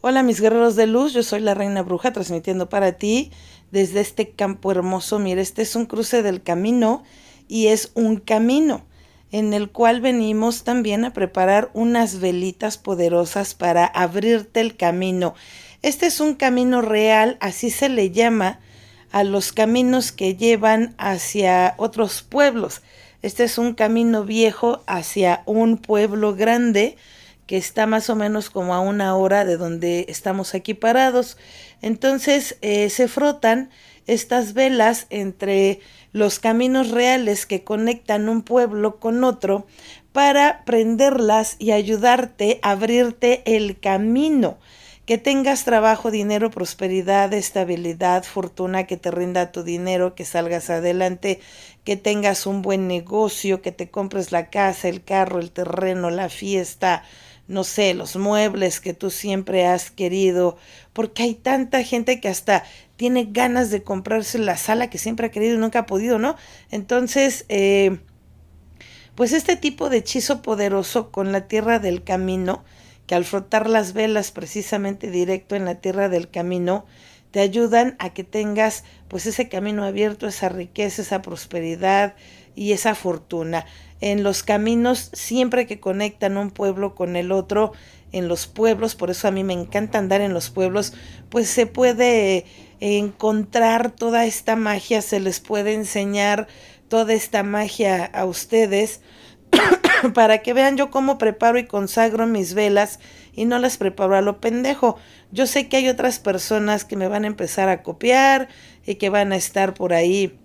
Hola mis guerreros de luz, yo soy la reina bruja transmitiendo para ti desde este campo hermoso. Mira, este es un cruce del camino y es un camino en el cual venimos también a preparar unas velitas poderosas para abrirte el camino. Este es un camino real, así se le llama a los caminos que llevan hacia otros pueblos. Este es un camino viejo hacia un pueblo grande que está más o menos como a una hora de donde estamos aquí parados. Entonces eh, se frotan estas velas entre los caminos reales que conectan un pueblo con otro para prenderlas y ayudarte a abrirte el camino. Que tengas trabajo, dinero, prosperidad, estabilidad, fortuna, que te rinda tu dinero, que salgas adelante, que tengas un buen negocio, que te compres la casa, el carro, el terreno, la fiesta, no sé, los muebles que tú siempre has querido, porque hay tanta gente que hasta tiene ganas de comprarse la sala que siempre ha querido y nunca ha podido, ¿no? Entonces, eh, pues este tipo de hechizo poderoso con la tierra del camino, que al frotar las velas precisamente directo en la tierra del camino, te ayudan a que tengas pues ese camino abierto, esa riqueza, esa prosperidad y esa fortuna en los caminos siempre que conectan un pueblo con el otro, en los pueblos, por eso a mí me encanta andar en los pueblos, pues se puede encontrar toda esta magia, se les puede enseñar toda esta magia a ustedes para que vean yo cómo preparo y consagro mis velas y no las preparo a lo pendejo. Yo sé que hay otras personas que me van a empezar a copiar y que van a estar por ahí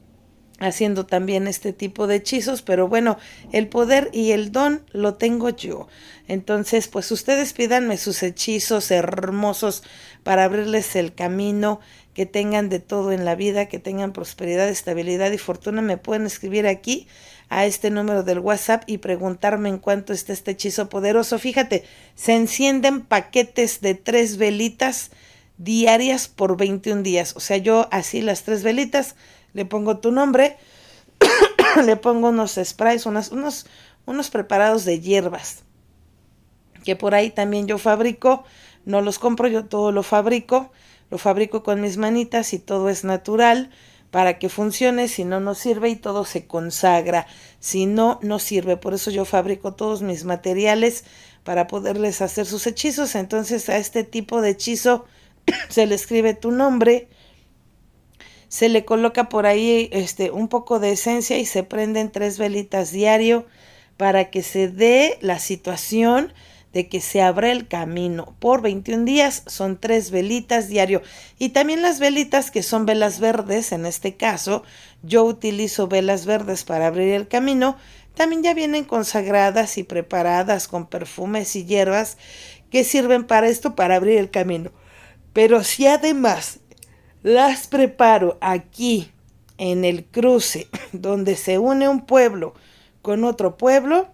haciendo también este tipo de hechizos, pero bueno, el poder y el don lo tengo yo. Entonces, pues ustedes pídanme sus hechizos hermosos para abrirles el camino, que tengan de todo en la vida, que tengan prosperidad, estabilidad y fortuna. Me pueden escribir aquí a este número del WhatsApp y preguntarme en cuánto está este hechizo poderoso. Fíjate, se encienden paquetes de tres velitas diarias por 21 días. O sea, yo así las tres velitas le pongo tu nombre, le pongo unos sprays, unos, unos preparados de hierbas, que por ahí también yo fabrico, no los compro, yo todo lo fabrico, lo fabrico con mis manitas y todo es natural para que funcione, si no, no sirve y todo se consagra, si no, no sirve, por eso yo fabrico todos mis materiales para poderles hacer sus hechizos, entonces a este tipo de hechizo se le escribe tu nombre, se le coloca por ahí este, un poco de esencia y se prenden tres velitas diario para que se dé la situación de que se abra el camino. Por 21 días son tres velitas diario. Y también las velitas que son velas verdes, en este caso, yo utilizo velas verdes para abrir el camino. También ya vienen consagradas y preparadas con perfumes y hierbas que sirven para esto, para abrir el camino. Pero si además las preparo aquí en el cruce donde se une un pueblo con otro pueblo,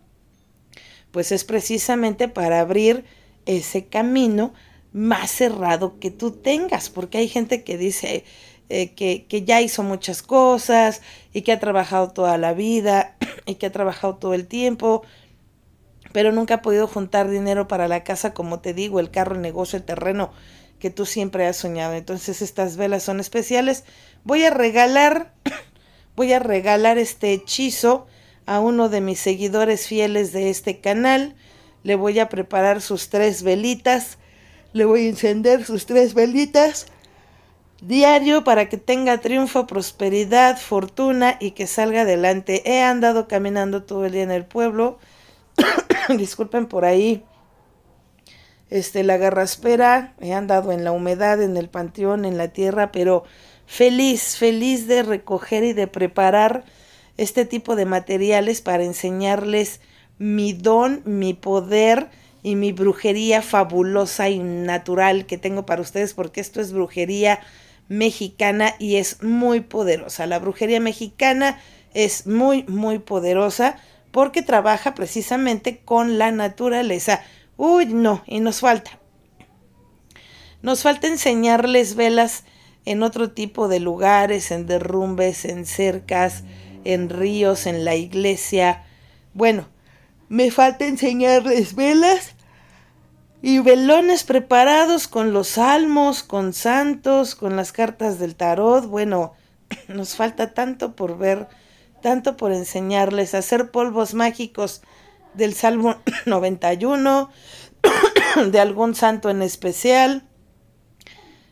pues es precisamente para abrir ese camino más cerrado que tú tengas, porque hay gente que dice eh, que, que ya hizo muchas cosas y que ha trabajado toda la vida y que ha trabajado todo el tiempo, pero nunca ha podido juntar dinero para la casa, como te digo, el carro, el negocio, el terreno, que tú siempre has soñado. Entonces estas velas son especiales. Voy a regalar, voy a regalar este hechizo a uno de mis seguidores fieles de este canal. Le voy a preparar sus tres velitas. Le voy a encender sus tres velitas diario para que tenga triunfo, prosperidad, fortuna y que salga adelante. He andado caminando todo el día en el pueblo. Disculpen por ahí este, la garraspera, han andado en la humedad, en el panteón, en la tierra, pero feliz, feliz de recoger y de preparar este tipo de materiales para enseñarles mi don, mi poder y mi brujería fabulosa y natural que tengo para ustedes, porque esto es brujería mexicana y es muy poderosa. La brujería mexicana es muy, muy poderosa porque trabaja precisamente con la naturaleza. Uy, no, y nos falta. Nos falta enseñarles velas en otro tipo de lugares, en derrumbes, en cercas, en ríos, en la iglesia. Bueno, me falta enseñarles velas y velones preparados con los salmos, con santos, con las cartas del tarot. Bueno, nos falta tanto por ver, tanto por enseñarles, hacer polvos mágicos del Salmo 91, de algún santo en especial.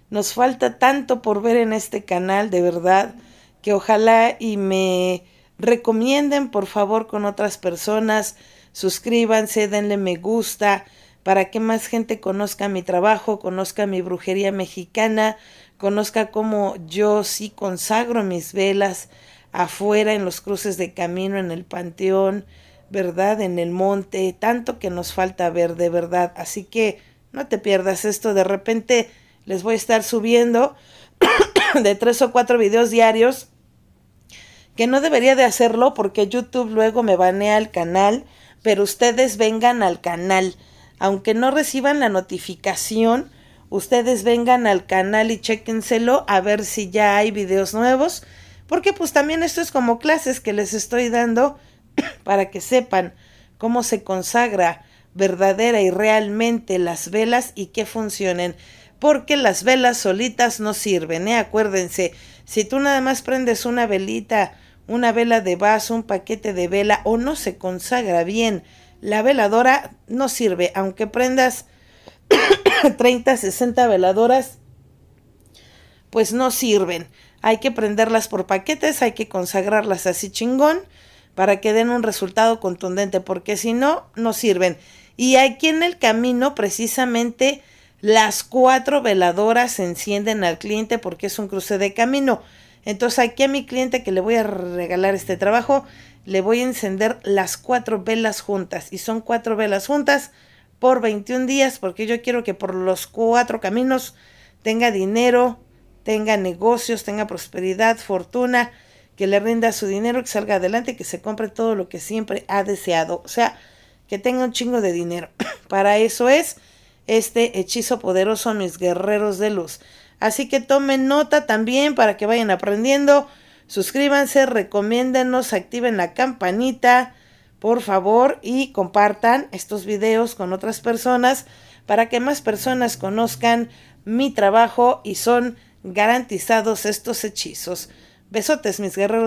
Nos falta tanto por ver en este canal, de verdad, que ojalá y me recomienden por favor con otras personas, suscríbanse, denle me gusta para que más gente conozca mi trabajo, conozca mi brujería mexicana, conozca cómo yo sí consagro mis velas afuera en los cruces de camino, en el panteón, ¿verdad? En el monte, tanto que nos falta ver de verdad. Así que no te pierdas esto. De repente les voy a estar subiendo de tres o cuatro videos diarios que no debería de hacerlo porque YouTube luego me banea el canal, pero ustedes vengan al canal. Aunque no reciban la notificación, ustedes vengan al canal y chéquenselo a ver si ya hay videos nuevos, porque pues también esto es como clases que les estoy dando para que sepan cómo se consagra verdadera y realmente las velas y que funcionen, porque las velas solitas no sirven, ¿eh? acuérdense, si tú nada más prendes una velita, una vela de vaso, un paquete de vela o no se consagra bien, la veladora no sirve, aunque prendas 30, 60 veladoras, pues no sirven. Hay que prenderlas por paquetes, hay que consagrarlas así chingón para que den un resultado contundente, porque si no, no sirven. Y aquí en el camino, precisamente, las cuatro veladoras se encienden al cliente porque es un cruce de camino. Entonces aquí a mi cliente que le voy a regalar este trabajo, le voy a encender las cuatro velas juntas. Y son cuatro velas juntas por 21 días porque yo quiero que por los cuatro caminos tenga dinero, tenga negocios, tenga prosperidad, fortuna, que le rinda su dinero, que salga adelante, que se compre todo lo que siempre ha deseado. O sea, que tenga un chingo de dinero. Para eso es este hechizo poderoso, mis guerreros de luz. Así que tomen nota también para que vayan aprendiendo. Suscríbanse, recomiéndanos, activen la campanita, por favor, y compartan estos videos con otras personas para que más personas conozcan mi trabajo y son garantizados estos hechizos. Besotes, mis guerreros.